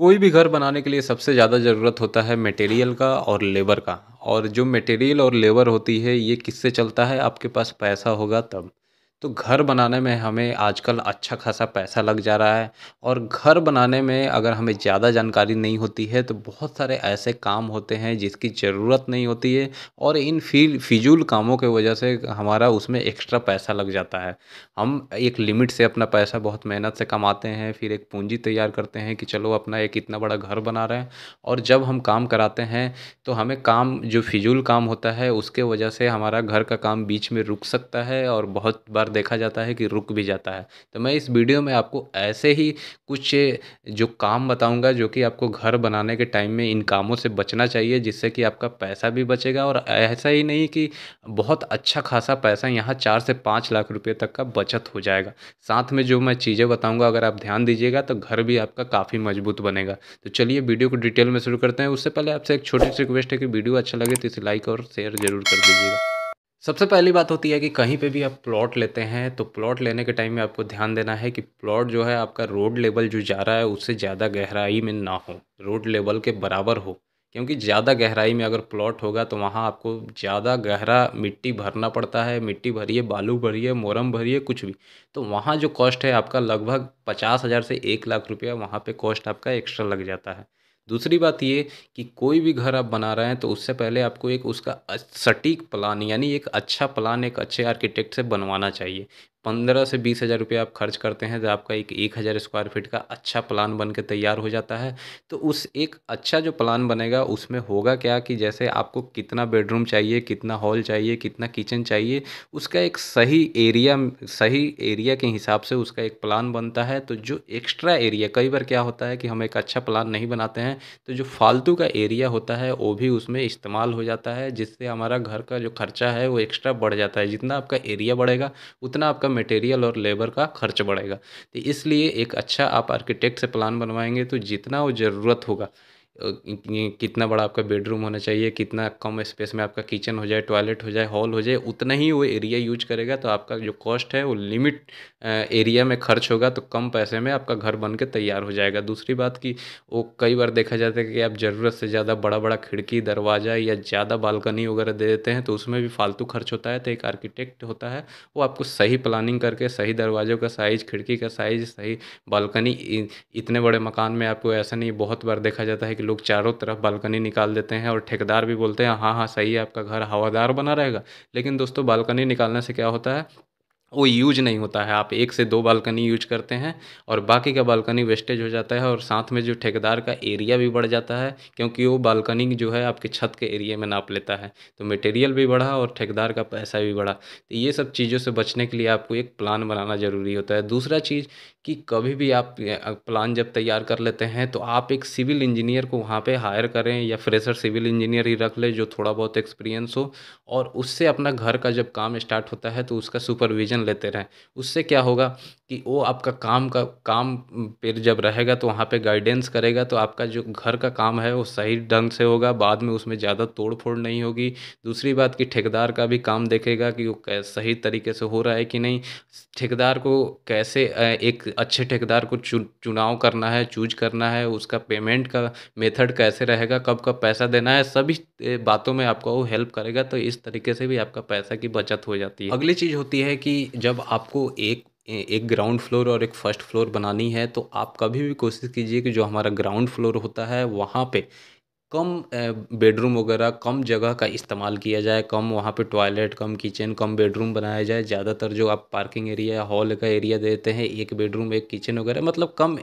कोई भी घर बनाने के लिए सबसे ज़्यादा ज़रूरत होता है मटेरियल का और लेबर का और जो मटेरियल और लेबर होती है ये किससे चलता है आपके पास पैसा होगा तब तो घर बनाने में हमें आजकल अच्छा खासा पैसा लग जा रहा है और घर बनाने में अगर हमें ज़्यादा जानकारी नहीं होती है तो बहुत सारे ऐसे काम होते हैं जिसकी ज़रूरत नहीं होती है और इन फी फिजूल कामों के वजह से हमारा उसमें एक्स्ट्रा पैसा लग जाता है हम एक लिमिट से अपना पैसा बहुत मेहनत से कमाते हैं फिर एक पूंजी तैयार करते हैं कि चलो अपना एक इतना बड़ा घर बना रहे हैं और जब हम काम कराते हैं तो हमें काम जो फिजूल काम होता है उसके वजह से हमारा घर का काम बीच में रुक सकता है और बहुत बार बार देखा जाता है कि रुक भी जाता है तो मैं इस वीडियो में आपको ऐसे ही कुछ जो काम बताऊंगा जो कि आपको घर बनाने के टाइम में इन कामों से बचना चाहिए जिससे कि आपका पैसा भी बचेगा और ऐसा ही नहीं कि बहुत अच्छा खासा पैसा यहाँ चार से पाँच लाख रुपये तक का बचत हो जाएगा साथ में जो मैं चीज़ें बताऊँगा अगर आप ध्यान दीजिएगा तो घर भी आपका काफ़ी मजबूत बनेगा तो चलिए वीडियो को डिटेल में शुरू करते हैं उससे पहले आपसे एक छोटी सी रिक्वेस्ट है कि वीडियो अच्छा लगे तो इसे लाइक और शेयर जरूर कर दीजिएगा सबसे पहली बात होती है कि कहीं पे भी आप प्लॉट लेते हैं तो प्लॉट लेने के टाइम में आपको ध्यान देना है कि प्लॉट जो है आपका रोड लेवल जो जा रहा है उससे ज़्यादा गहराई में ना हो रोड लेवल के बराबर हो क्योंकि ज़्यादा गहराई में अगर प्लॉट होगा तो वहाँ आपको ज़्यादा गहरा मिट्टी भरना पड़ता है मिट्टी भरिए बालू भरिए मोरम भरिए कुछ भी तो वहाँ जो कॉस्ट है आपका लगभग पचास हज़ार से एक लाख रुपया वहाँ पे कॉस्ट आपका एक्स्ट्रा लग जाता है दूसरी बात ये कि कोई भी घर आप बना रहे हैं तो उससे पहले आपको एक उसका सटीक प्लान यानी एक अच्छा प्लान एक अच्छे आर्किटेक्ट से बनवाना चाहिए पंद्रह से बीस हज़ार रुपये आप खर्च करते हैं तो आपका एक एक हज़ार स्क्वायर फीट का अच्छा प्लान बन के तैयार हो जाता है तो उस एक अच्छा जो प्लान बनेगा उसमें होगा क्या कि जैसे आपको कितना बेडरूम चाहिए कितना हॉल चाहिए कितना किचन चाहिए उसका एक सही एरिया सही एरिया के हिसाब से उसका एक प्लान बनता है तो जो एक्स्ट्रा एरिया कई बार क्या होता है कि हम एक अच्छा प्लान नहीं बनाते हैं तो जो फालतू का एरिया होता है वो भी उसमें इस्तेमाल हो जाता है जिससे हमारा घर का जो खर्चा है वो एक्स्ट्रा बढ़ जाता है जितना आपका एरिया बढ़ेगा उतना आपका मटेरियल और लेबर का खर्च बढ़ेगा तो इसलिए एक अच्छा आप आर्किटेक्ट से प्लान बनवाएंगे तो जितना वो ज़रूरत होगा कितना बड़ा आपका बेडरूम होना चाहिए कितना कम स्पेस में आपका किचन हो जाए टॉयलेट हो जाए हॉल हो जाए उतना ही वो एरिया यूज करेगा तो आपका जो कॉस्ट है वो लिमिट एरिया में खर्च होगा तो कम पैसे में आपका घर बन के तैयार हो जाएगा दूसरी बात कि वो कई बार देखा जाता है कि आप ज़रूरत से ज़्यादा बड़ा बड़ा खिड़की दरवाज़ा या ज़्यादा बालकनी वगैरह दे देते हैं तो उसमें भी फालतू खर्च होता है तो एक आर्किटेक्ट होता है वो आपको सही प्लानिंग करके सही दरवाज़ों का साइज़ खिड़की का साइज़ सही बालकनी इतने बड़े मकान में आपको ऐसा नहीं बहुत बार देखा जाता है कि लोग चारों तरफ बालकनी निकाल देते हैं और ठेकेदार भी बोलते हैं हाँ हाँ सही है आपका घर हवादार बना रहेगा लेकिन दोस्तों बालकनी निकालने से क्या होता है वो यूज नहीं होता है आप एक से दो बालकनी यूज करते हैं और बाकी का बालकनी वेस्टेज हो जाता है और साथ में जो ठेकेदार का एरिया भी बढ़ जाता है क्योंकि वो बालकनी जो है आपके छत के एरिया में नाप लेता है तो मटेरियल भी बढ़ा और ठेकेदार का पैसा भी बढ़ा तो ये सब चीज़ों से बचने के लिए आपको एक प्लान बनाना ज़रूरी होता है दूसरा चीज़ कि कभी भी आप प्लान जब तैयार कर लेते हैं तो आप एक सिविल इंजीनियर को वहाँ पे हायर करें या फ्रेशर सिविल इंजीनियर ही रख लें जो थोड़ा बहुत एक्सपीरियंस हो और उससे अपना घर का जब काम स्टार्ट होता है तो उसका सुपरविज़न लेते रहें उससे क्या होगा कि वो आपका काम का काम पर जब रहेगा तो वहाँ पे गाइडेंस करेगा तो आपका जो घर का काम है वो सही ढंग से होगा बाद में उसमें ज़्यादा तोड़ फोड़ नहीं होगी दूसरी बात कि ठेकेदार का भी काम देखेगा कि वो सही तरीके से हो रहा है कि नहीं ठेकेदार को कैसे एक अच्छे ठेकेदार को चु, चुनाव करना है चूज करना है उसका पेमेंट का मेथड कैसे रहेगा कब कब पैसा देना है सभी बातों में आपका वो हेल्प करेगा तो इस तरीके से भी आपका पैसा की बचत हो जाती है अगली चीज़ होती है कि जब आपको एक एक ग्राउंड फ्लोर और एक फर्स्ट फ्लोर बनानी है तो आप कभी भी कोशिश कीजिए कि जो हमारा ग्राउंड फ्लोर होता है वहाँ पे कम बेडरूम वगैरह कम जगह का इस्तेमाल किया जाए कम वहाँ पे toilet cum kitchen cum bedroom बनाया जाए ज़्यादातर जो आप पार्किंग एरिया या हॉल का एरिया देते हैं एक बेडरूम एक किचन वगैरह मतलब कम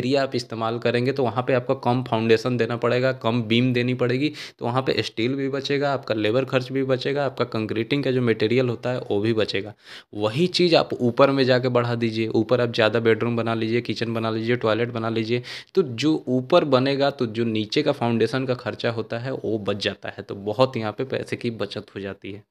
एरिया आप इस्तेमाल करेंगे तो वहाँ पे आपका कम फाउंडेशन देना पड़ेगा कम बीम देनी पड़ेगी तो वहाँ पर स्टील भी बचेगा आपका लेबर खर्च भी बचेगा आपका कंक्रीटिंग का जो मटेरियल होता है वो भी बचेगा वही चीज़ आप ऊपर में जाके बढ़ा दीजिए ऊपर आप ज़्यादा बेडरूम बना लीजिए किचन बना लीजिए टॉयलेट बना लीजिए तो जो ऊपर बनेगा तो जो नीचे का फाउंडेशन का खर्चा होता है वो बच जाता है तो बहुत यहाँ पे पैसे की बचत हो जाती है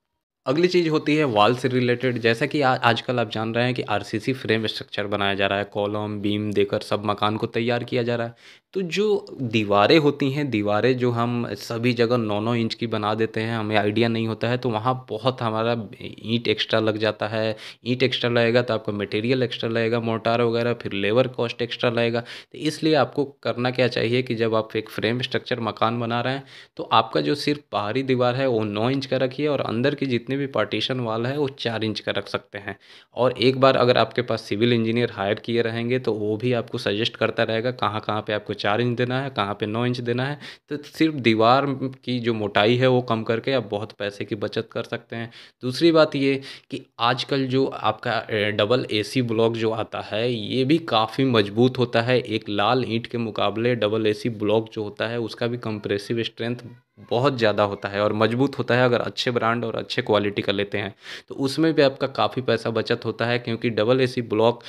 अगली चीज़ होती है वाल से रिलेटेड जैसा कि आ, आजकल आप जान रहे हैं कि आरसीसी फ्रेम स्ट्रक्चर बनाया जा रहा है कॉलम बीम देकर सब मकान को तैयार किया जा रहा है तो जो दीवारें होती हैं दीवारें जो हम सभी जगह नौ नौ इंच की बना देते हैं हमें आइडिया नहीं होता है तो वहाँ बहुत हमारा ईंट एक्स्ट्रा लग जाता है ईंट एक्स्ट्रा लगेगा तो आपका मटेरियल एक्स्ट्रा लगेगा मोटार वगैरह फिर लेबर कॉस्ट एक्स्ट्रा लगेगा तो इसलिए आपको करना क्या चाहिए कि जब आप एक फ्रेम स्ट्रक्चर मकान बना रहे हैं तो आपका जो सिर्फ बाहरी दीवार है वो नौ इंच का रखिए और अंदर की जितने भी पार्टीशन वाल है वो चार इंच का रख सकते हैं और एक बार अगर आपके पास सिविल इंजीनियर हायर किए रहेंगे तो वो भी आपको सजेस्ट करता रहेगा कहाँ कहाँ पर आपको चार इंच देना है कहाँ पे नौ इंच देना है तो सिर्फ दीवार की जो मोटाई है वो कम करके आप बहुत पैसे की बचत कर सकते हैं दूसरी बात ये कि आजकल जो आपका डबल एसी ब्लॉक जो आता है ये भी काफ़ी मजबूत होता है एक लाल ईंट के मुकाबले डबल ए ब्लॉक जो होता है उसका भी कंप्रेसिव स्ट्रेंथ बहुत ज़्यादा होता है और मजबूत होता है अगर अच्छे ब्रांड और अच्छे क्वालिटी का लेते हैं तो उसमें भी आपका काफ़ी पैसा बचत होता है क्योंकि डबल एसी ब्लॉक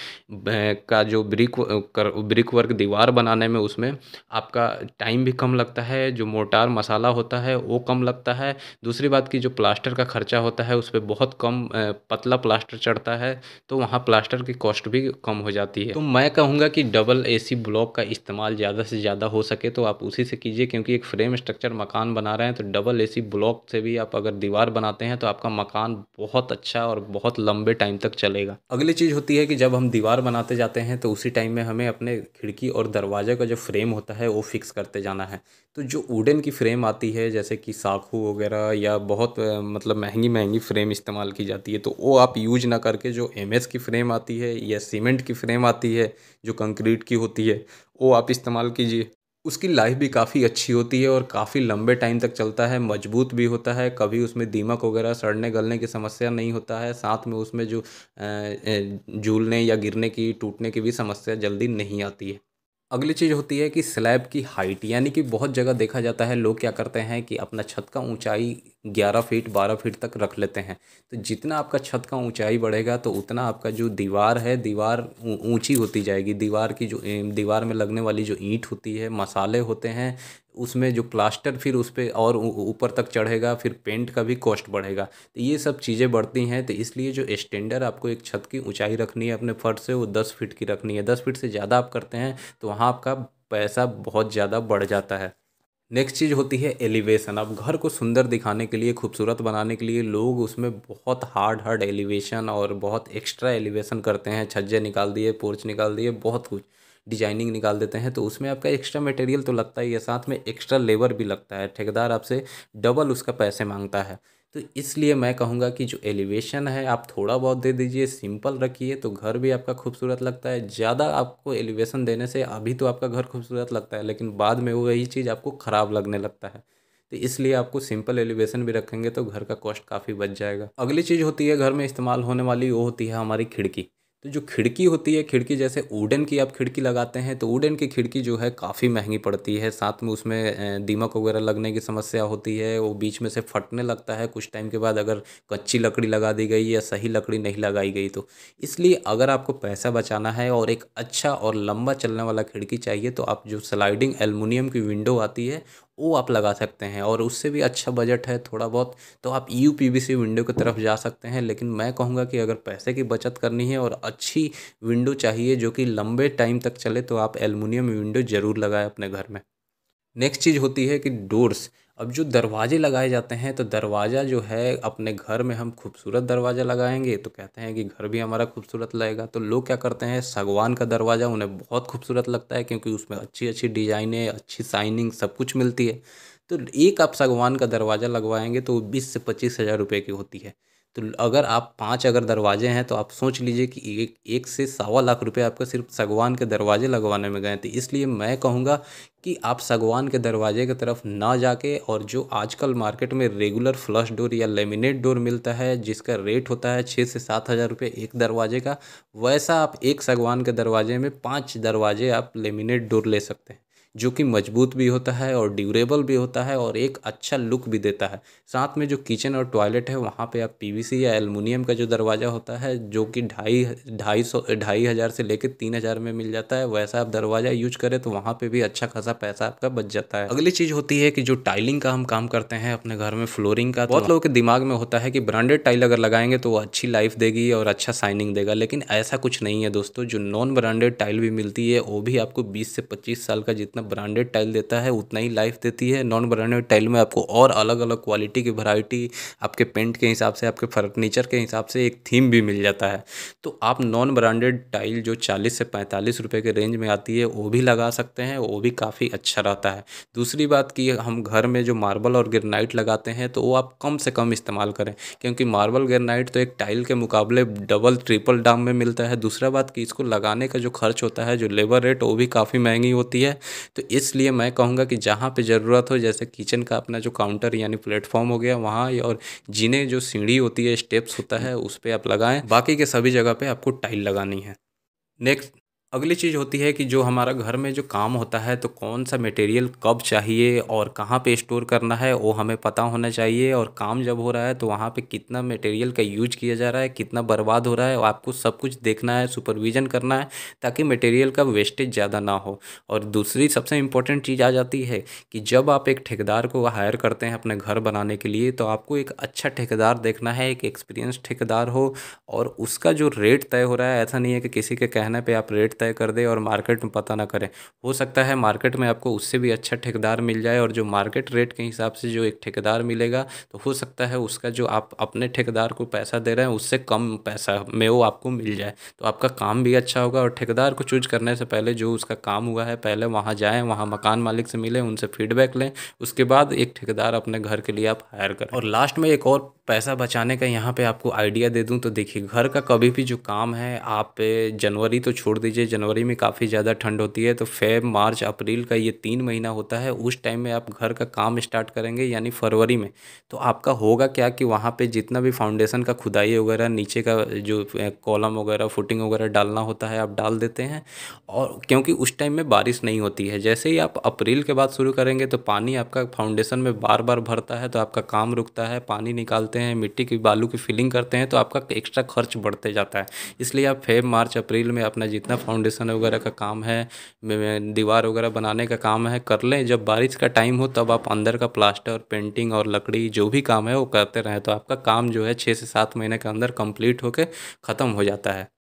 का जो ब्रिक कर ब्रिक वर्क दीवार बनाने में उसमें आपका टाइम भी कम लगता है जो मोटार मसाला होता है वो कम लगता है दूसरी बात की जो प्लास्टर का खर्चा होता है उस पर बहुत कम पतला प्लास्टर चढ़ता है तो वहाँ प्लास्टर की कॉस्ट भी कम हो जाती है तो मैं कहूँगा कि डबल ए ब्लॉक का इस्तेमाल ज़्यादा से ज़्यादा हो सके तो आप उसी से कीजिए क्योंकि एक फ्रेम स्ट्रक्चर मकान बना रहे हैं तो डबल एसी ब्लॉक से भी आप अगर दीवार बनाते हैं तो आपका मकान बहुत अच्छा और बहुत लंबे टाइम तक चलेगा अगली चीज़ होती है कि जब हम दीवार बनाते जाते हैं तो उसी टाइम में हमें अपने खिड़की और दरवाजे का जो फ्रेम होता है वो फिक्स करते जाना है तो जो वुडन की फ्रेम आती है जैसे कि साखू वगैरह या बहुत मतलब महंगी महंगी फ्रेम इस्तेमाल की जाती है तो वो आप यूज ना करके जो एम की फ्रेम आती है या सीमेंट की फ्रेम आती है जो कंक्रीट की होती है वो आप इस्तेमाल कीजिए उसकी लाइफ भी काफ़ी अच्छी होती है और काफ़ी लंबे टाइम तक चलता है मजबूत भी होता है कभी उसमें दीमक वगैरह सड़ने गलने की समस्या नहीं होता है साथ में उसमें जो झूलने या गिरने की टूटने की भी समस्या जल्दी नहीं आती है अगली चीज़ होती है कि स्लैब की हाइट यानी कि बहुत जगह देखा जाता है लोग क्या करते हैं कि अपना छत का ऊंचाई 11 फीट 12 फीट तक रख लेते हैं तो जितना आपका छत का ऊंचाई बढ़ेगा तो उतना आपका जो दीवार है दीवार ऊंची होती जाएगी दीवार की जो दीवार में लगने वाली जो ईंट होती है मसाले होते हैं उसमें जो प्लास्टर फिर उस पर और ऊपर तक चढ़ेगा फिर पेंट का भी कॉस्ट बढ़ेगा तो ये सब चीज़ें बढ़ती हैं तो इसलिए जो स्टैंडर्ड आपको एक छत की ऊंचाई रखनी है अपने फर्श से वो दस फीट की रखनी है दस फीट से ज़्यादा आप करते हैं तो वहाँ आपका पैसा बहुत ज़्यादा बढ़ जाता है नेक्स्ट चीज़ होती है एलिवेशन आप घर को सुंदर दिखाने के लिए खूबसूरत बनाने के लिए लोग उसमें बहुत हार्ड हार्ड एलिवेशन और बहुत एक्स्ट्रा एलिवेशन करते हैं छज्जे निकाल दिए पोर्च निकाल दिए बहुत कुछ डिजाइनिंग निकाल देते हैं तो उसमें आपका एक्स्ट्रा मटेरियल तो लगता ही है साथ में एक्स्ट्रा लेबर भी लगता है ठेकेदार आपसे डबल उसका पैसे मांगता है तो इसलिए मैं कहूँगा कि जो एलिवेशन है आप थोड़ा बहुत दे दीजिए सिंपल रखिए तो घर भी आपका खूबसूरत लगता है ज़्यादा आपको एलिवेशन देने से अभी तो आपका घर खूबसूरत लगता है लेकिन बाद में वो वही चीज़ आपको ख़राब लगने लगता है तो इसलिए आपको सिंपल एलिवेशन भी रखेंगे तो घर का कॉस्ट काफ़ी बच जाएगा अगली चीज़ होती है घर में इस्तेमाल होने वाली वो होती है हमारी खिड़की तो जो खिड़की होती है खिड़की जैसे वुडन की आप खिड़की लगाते हैं तो वुडन की खिड़की जो है काफ़ी महंगी पड़ती है साथ में उसमें दीमक वगैरह लगने की समस्या होती है वो बीच में से फटने लगता है कुछ टाइम के बाद अगर कच्ची लकड़ी लगा दी गई या सही लकड़ी नहीं लगाई गई तो इसलिए अगर आपको पैसा बचाना है और एक अच्छा और लंबा चलने वाला खिड़की चाहिए तो आप जो स्लाइडिंग एलमिनियम की विंडो आती है वो आप लगा सकते हैं और उससे भी अच्छा बजट है थोड़ा बहुत तो आप यू पी विंडो की तरफ जा सकते हैं लेकिन मैं कहूँगा कि अगर पैसे की बचत करनी है और अच्छी विंडो चाहिए जो कि लंबे टाइम तक चले तो आप एलमिनियम विंडो ज़रूर लगाएं अपने घर में नेक्स्ट चीज़ होती है कि डोर्स अब जो दरवाजे लगाए जाते हैं तो दरवाज़ा जो है अपने घर में हम खूबसूरत दरवाज़ा लगाएंगे तो कहते हैं कि घर भी हमारा खूबसूरत लगेगा तो लोग क्या करते हैं सागवान का दरवाज़ा उन्हें बहुत खूबसूरत लगता है क्योंकि उसमें अच्छी अच्छी डिज़ाइनें अच्छी साइनिंग सब कुछ मिलती है तो एक आप सागवान का दरवाज़ा लगवाएंगे तो बीस से पच्चीस हज़ार रुपये की होती है तो अगर आप पांच अगर दरवाजे हैं तो आप सोच लीजिए कि एक एक से सवा लाख रुपए आपका सिर्फ सगवान के दरवाजे लगवाने में गए थे तो इसलिए मैं कहूँगा कि आप सगवान के दरवाजे की तरफ ना जाके और जो आजकल मार्केट में रेगुलर फ्लश डोर या लेमिनेट डोर मिलता है जिसका रेट होता है छः से सात हज़ार रुपये एक दरवाजे का वैसा आप एक सगवान के दरवाजे में पाँच दरवाजे आप लेमिनेट डोर ले सकते हैं जो कि मजबूत भी होता है और ड्यूरेबल भी होता है और एक अच्छा लुक भी देता है साथ में जो किचन और टॉयलेट है वहाँ पे आप पीवीसी या एलमिनियम का जो दरवाज़ा होता है जो कि ढाई ढाई सौ ढाई हज़ार से लेकर तीन हज़ार में मिल जाता है वैसा आप दरवाज़ा यूज करें तो वहाँ पर भी अच्छा खासा पैसा आपका बच जाता है अगली चीज़ होती है कि जो टाइलिंग का हम काम करते हैं अपने घर में फ्लोरिंग का तो बहुत लोगों के दिमाग में होता है कि ब्रांडेड टाइल अगर लगाएंगे तो वो अच्छी लाइफ देगी और अच्छा साइनिंग देगा लेकिन ऐसा कुछ नहीं है दोस्तों जो नॉन ब्रांडेड टाइल भी मिलती है वो भी आपको बीस से पच्चीस साल का जितना जितना ब्रांडेड टाइल देता है उतना ही लाइफ देती है नॉन ब्रांडेड टाइल में आपको और अलग अलग क्वालिटी की वैरायटी आपके पेंट के हिसाब से आपके फर्नीचर के हिसाब से एक थीम भी मिल जाता है तो आप नॉन ब्रांडेड टाइल जो चालीस से पैंतालीस रुपये के रेंज में आती है वो भी लगा सकते हैं वो भी काफ़ी अच्छा रहता है दूसरी बात कि हम घर में जो मार्बल और ग्रेनाइट लगाते हैं तो वो आप कम से कम इस्तेमाल करें क्योंकि मार्बल ग्रेनाइट तो एक टाइल के मुकाबले डबल ट्रिपल दाम में मिलता है दूसरा बात कि इसको लगाने का जो खर्च होता है जो लेबर रेट वो भी काफ़ी महंगी होती है तो इसलिए मैं कहूँगा कि जहाँ पे ज़रूरत हो जैसे किचन का अपना जो काउंटर यानी प्लेटफॉर्म हो गया वहाँ और जीने जो सीढ़ी होती है स्टेप्स होता है उस पर आप लगाएं बाकी के सभी जगह पर आपको टाइल लगानी है नेक्स्ट अगली चीज़ होती है कि जो हमारा घर में जो काम होता है तो कौन सा मटेरियल कब चाहिए और कहाँ पे स्टोर करना है वो हमें पता होना चाहिए और काम जब हो रहा है तो वहाँ पे कितना मटेरियल का यूज किया जा रहा है कितना बर्बाद हो रहा है आपको सब कुछ देखना है सुपरविज़न करना है ताकि मटेरियल का वेस्टेज ज़्यादा ना हो और दूसरी सबसे इम्पोर्टेंट चीज़ आ जाती है कि जब आप एक ठेकेदार को हायर करते हैं अपने घर बनाने के लिए तो आपको एक अच्छा ठेकेदार देखना है एक एक्सपीरियंस ठेकेदार हो और उसका जो रेट तय हो रहा है ऐसा नहीं है कि किसी के कहने पर आप रेट तय कर दे और मार्केट में पता ना करें हो सकता है मार्केट में आपको उससे भी अच्छा ठेकेदार मिल जाए और जो मार्केट रेट के हिसाब से जो एक ठेकेदार मिलेगा तो हो सकता है उसका जो आप अपने ठेकेदार को पैसा दे रहे हैं उससे कम पैसा में वो आपको मिल जाए तो आपका काम भी अच्छा होगा और ठेकेदार को चूज करने से पहले जो उसका काम हुआ है पहले वहाँ जाएँ वहाँ मकान मालिक से मिलें उनसे फीडबैक लें उसके बाद एक ठेकेदार अपने घर के लिए आप हायर करें और लास्ट में एक और पैसा बचाने का यहाँ पे आपको आइडिया दे दूँ तो देखिए घर का कभी भी जो काम है आप जनवरी तो छोड़ दीजिए जनवरी में काफ़ी ज़्यादा ठंड होती है तो फेब मार्च अप्रैल का ये तीन महीना होता है उस टाइम में आप घर का काम स्टार्ट करेंगे यानी फरवरी में तो आपका होगा क्या कि वहाँ पे जितना भी फाउंडेशन का खुदाई वगैरह नीचे का जो कॉलम वगैरह फुटिंग वगैरह डालना होता है आप डाल देते हैं और क्योंकि उस टाइम में बारिश नहीं होती है जैसे ही आप अप्रैल के बाद शुरू करेंगे तो पानी आपका फाउंडेशन में बार बार भरता है तो आपका काम रुकता है पानी निकालते हैं मिट्टी की बालू की फिलिंग करते हैं तो आपका एक्स्ट्रा खर्च बढ़ते जाता है इसलिए आप फेब मार्च अप्रैल में अपना जितना फाउंडेशन फाउंडेशन वगैरह का काम है दीवार वगैरह बनाने का काम है कर लें जब बारिश का टाइम हो तब आप अंदर का प्लास्टर पेंटिंग और लकड़ी जो भी काम है वो करते रहें तो आपका काम जो है छः से सात महीने के अंदर कंप्लीट होकर ख़त्म हो जाता है